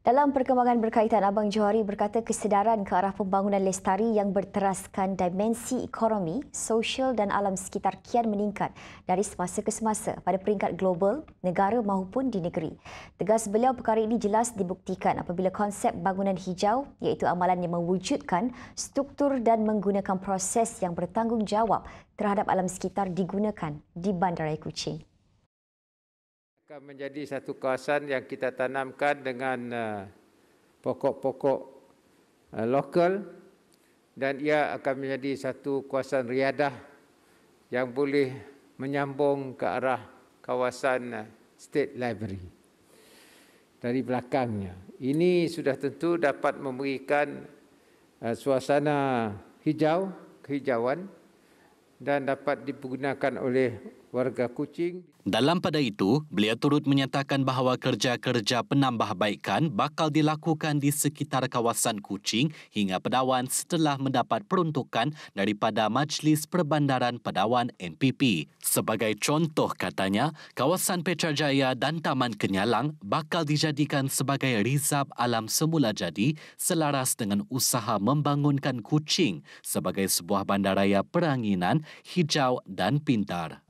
Dalam perkembangan berkaitan Abang Johari berkata kesedaran ke arah pembangunan lestari yang berteraskan dimensi ekonomi, sosial dan alam sekitar kian meningkat dari semasa ke semasa pada peringkat global, negara maupun di negeri. Tegas beliau perkara ini jelas dibuktikan apabila konsep bangunan hijau iaitu amalan yang mewujudkan struktur dan menggunakan proses yang bertanggungjawab terhadap alam sekitar digunakan di Bandaraya Kuching akan menjadi satu kawasan yang kita tanamkan dengan eh, pokok-pokok eh, lokal dan ia akan menjadi satu kawasan riadah yang boleh menyambung ke arah kawasan eh, State Library dari belakangnya. Ini sudah tentu dapat memberikan suasana hijau, kehijauan dan dapat digunakan oleh warga Kuching. Dalam pada itu, beliau turut menyatakan bahawa kerja-kerja penambahbaikan bakal dilakukan di sekitar kawasan Kucing hingga Pedawan setelah mendapat peruntukan daripada Majlis Perbandaran Pedawan MPP. Sebagai contoh katanya, kawasan Petrajaya dan Taman Kenyalang bakal dijadikan sebagai rizab alam semula jadi selaras dengan usaha membangunkan Kucing sebagai sebuah bandaraya peranginan hijau dan pintar.